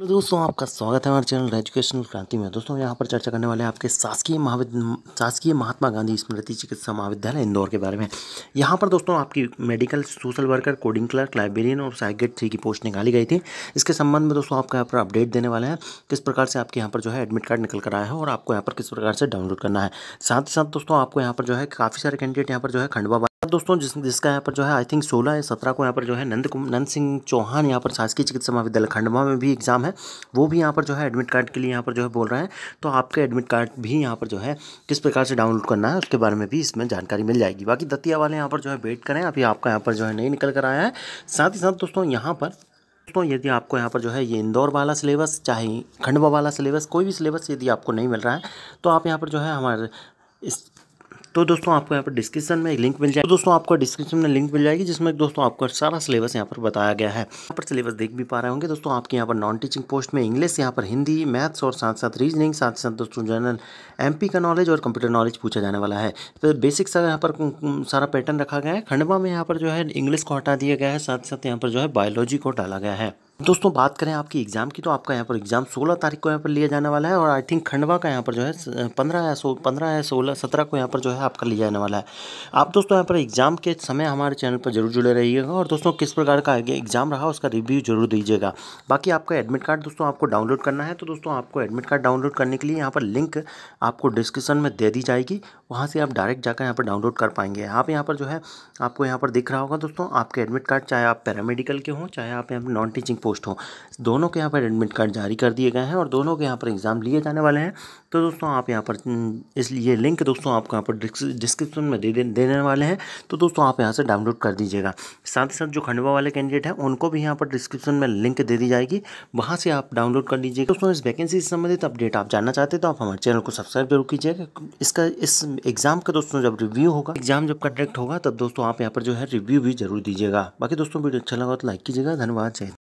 hello दोस्तों आपका स्वागत है हमारे चैनल एजुकेशनल क्रांति में दोस्तों यहाँ पर चर्चा करने वाले हैं आपके शासकीय महाविद्य शासकीय महात्मा गांधी स्मृति चिकित्सा महाविद्यालय इंदौर के बारे में यहाँ पर दोस्तों आपकी medical social worker coding clerk librarian और साइकेट थ्री की पोस्ट निकाली गई थी इसके संबंध में दोस्तों आपको यहाँ पर अपडेट देने वाले हैं किस प्रकार से आपके यहाँ पर जो है एडमिट कार्ड निकल कर आया है और आपको यहाँ पर किस प्रकार से डाउनलोड करना है साथ ही साथ दोस्तों आपको यहाँ पर जो है काफ़ी सारे कैंडिडेट यहाँ पर जो है खंडवा दोस्तों जिस जिसका यहाँ पर जो है आई थिंक सोलह या सत्रह को यहाँ पर जो है नंद नंद सिंह चौहान यहाँ पर शासकीय चिकित्सा महाविद्यालय खंडवा में भी एग्जाम है वो भी यहाँ पर जो है एडमिट कार्ड के लिए यहाँ पर जो है बोल रहे हैं तो आपके एडमिट कार्ड भी यहाँ पर जो है किस प्रकार से डाउनलोड करना है उसके बारे में भी इसमें जानकारी मिल जाएगी बाकी दतिया वाले यहाँ पर जो है वेट करें अभी आपका यहाँ पर जो है नहीं निकल कर आया है साथ ही साथ दोस्तों यहाँ पर दोस्तों यदि आपको यहाँ पर जो है ये इंदौर वाला सिलेबस चाहे खंडवा वाला सिलेबस कोई भी सिलेबस यदि आपको नहीं मिल रहा है तो आप यहाँ पर जो है हमारे इस तो दोस्तों आपको यहाँ पर डिस्क्रिप्शन में लिंक मिल जाए तो दोस्तों आपको डिस्क्रिप्शन में लिंक मिल जाएगी जिसमें दोस्तों आपका सारा सिलेबस यहाँ पर बताया गया है यहाँ पर सिलेबस देख भी पा रहे होंगे दोस्तों आपके यहाँ पर नॉन टीचिंग पोस्ट में इंग्लिश यहाँ पर हिंदी मैथ्स और साथ साथ रीजनिंग साथ साथ दोस्तों जनरल एम का नॉलेज और कंप्यूटर नॉलेज पूछा जाने वाला है तो बेसिक सर यहाँ पर सारा पैटर्न रखा गया है खंडवा में यहाँ पर जो है इंग्लिश को हटा दिया गया है साथ साथ यहाँ पर जो है बायोलॉजी को डाला गया है दोस्तों बात करें आपकी एग्ज़ाम की तो आपका यहाँ पर एग्ज़ाम 16 तारीख को यहाँ पर लिया जाने वाला है और आई थिंक खंडवा का यहाँ पर जो है 15 या सो पंद्रह या सोलह सत्रह को यहाँ पर जो है आपका लिया जाने वाला है आप दोस्तों यहाँ पर एग्ज़ाम के समय हमारे चैनल पर जरूर जुड़े रहिएगा और दोस्तों किस प्रकार का एग्ज़ाम रहा उसका रिव्यू जरूर दीजिएगा बाकी आपका एडमिट कार्ड दोस्तों आपको डाउनलोड करना है तो दोस्तों आपको एडमिट कार्ड डाउनलोड करने के लिए यहाँ पर लिंक आपको डिस्क्रिप्सन में दे दी जाएगी वहाँ से आप डायरेक्ट जाकर यहाँ पर डाउनलोड कर पाएंगे आप यहाँ पर जो है आपको यहाँ पर दिख रहा होगा दोस्तों आपके एडमिट कार्ड चाहे आप पैरामेडिकल के हों चाहे आप यहाँ पर नॉन टीचिंग पोस्ट हो दोनों के यहाँ पर एडमिट कार्ड जारी कर दिए गए हैं और दोनों के यहाँ पर एग्ज़ाम लिए जाने वाले हैं तो दोस्तों आप यहाँ पर हम्म, इस ये लिंक दोस्तों आपको यहाँ पर डिस्क्रिप्शन में दे देने वाले हैं तो दोस्तों आप यहाँ से डाउनलोड कर दीजिएगा साथ ही साथ जो खंडवा वाले कैंडिडेट हैं उनको भी यहाँ पर डिस्क्रिप्शन में लिंक दे दी जाएगी वहाँ से आप डाउनलोड कर लीजिएगा दोस्तों इस वैकेंसी से संबंधित अपडेट आप जानना चाहते हैं तो आप हमारे चैनल को सब्सक्राइब जरूर कीजिएगा इसका इस एग्ज़ाम का दोस्तों जब रिव्यू होगा एग्ज़ाम जब कंडक्ट होगा तब दोस्तों आप यहाँ पर जो है रिव्यू भी जरूर दीजिएगा बाकी दोस्तों वीडियो अच्छा लगा तो लाइक कीजिएगा धन्यवाद